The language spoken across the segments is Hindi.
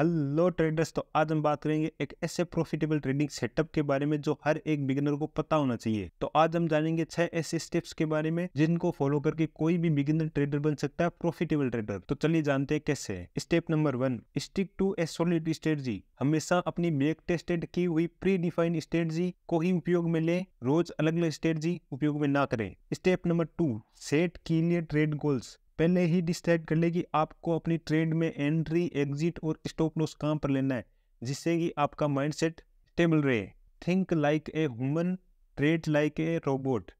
हेलो ट्रेडर्स तो आज हम बात करेंगे एक ऐसे प्रॉफिटेबल ट्रेडिंग सेटअप के बारे में जो हर एक बिगिनर को पता होना चाहिए तो आज हम जानेंगे छह ऐसे स्टेप्स के बारे में जिनको फॉलो करके कोई भी बिगिनर ट्रेडर बन सकता है प्रॉफिटेबल ट्रेडर तो चलिए जानते हैं कैसे step number one stick to a solid strategy हमेशा अपनी बेक टेस्टेड की हुई प्री डिफाइंड स्ट्रेटजी को ही उपयोग में ले रोज अलग अलग स्ट्रेटजी उपयोग में ना करें step number two set clear trade goals पहले ही डिसाइड कर ले कि आपको अपनी ट्रेड में एंट्री एग्जिट और स्टॉप लॉस कहाँ पर लेना है जिससे कि आपका माइंडसेट स्टेबल रहे think like a human trade like a robot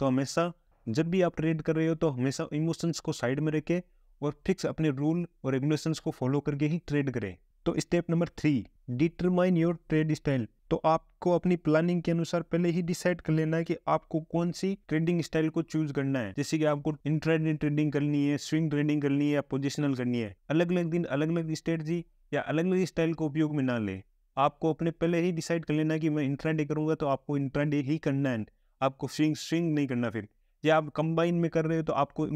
तो हमेशा जब भी आप ट्रेड कर रहे हो तो हमेशा इमोशंस को साइड में रखें और फिक्स अपने रूल और रेगुलेशंस को फॉलो करके ही ट्रेड करें तो step number three determine your trade style तो आपको अपनी प्लानिंग के अनुसार पहले ही डिसाइड कर लेना है कि आपको कौन सी ट्रेडिंग स्टाइल को चूज करना है जैसे कि आपको इंट्राडे ट्रेडिंग करनी है स्विंग ट्रेडिंग करनी है या पोजिशनल करनी है अलग अलग दिन अलग अलग स्ट्रेटजी या अलग अलग स्टाइल को उपयोग में ना ले आपको अपने पहले ही डिसाइड कर लेना है कि मैं इंट्राडे करूंगा तो आपको इंट्राडे ही करना है आपको स्विंग स्विंग नहीं करना फिर या आप कंबाइन में कर रहे हो तो आपको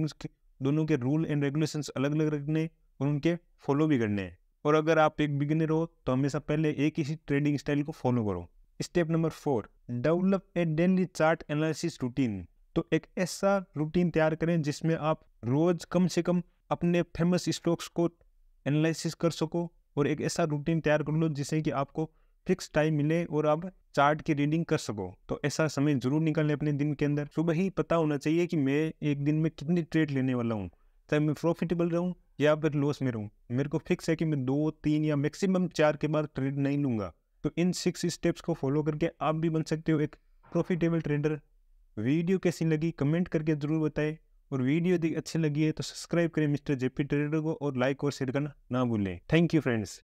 दोनों के रूल एंड रेगुलेशंस अलग अलग रखने और उनके फॉलो भी करने हैं और अगर आप एक बिगिनर हो तो हमेशा पहले एक ही ट्रेडिंग स्टाइल को फॉलो करो step number four develop a daily chart analysis routine तो एक ऐसा रूटीन तैयार करें जिसमें आप रोज कम से कम अपने फेमस स्टॉक्स को एनालिसिस कर सको और एक ऐसा रूटीन तैयार कर लो जिससे कि आपको फिक्स टाइम मिले और आप चार्ट की रीडिंग कर सको तो ऐसा समय जरूर निकाल लें अपने दिन के अंदर सुबह ही पता होना चाहिए कि मैं एक दिन में कितनी ट्रेड लेने वाला हूँ चाहे मैं प्रॉफिटेबल रहूँ या फिर लॉस में रहूँ मेरे को फिक्स है कि मैं दो तीन या मैक्सिमम चार के बाद ट्रेड नहीं लूँगा तो इन सिक्स स्टेप्स को फॉलो करके आप भी बन सकते हो एक प्रॉफिटेबल ट्रेडर वीडियो कैसी लगी कमेंट करके ज़रूर बताएं और वीडियो यदि अच्छी लगी है तो सब्सक्राइब करें मिस्टर जेपी ट्रेडर को और लाइक और शेयर करना ना भूलें थैंक यू फ्रेंड्स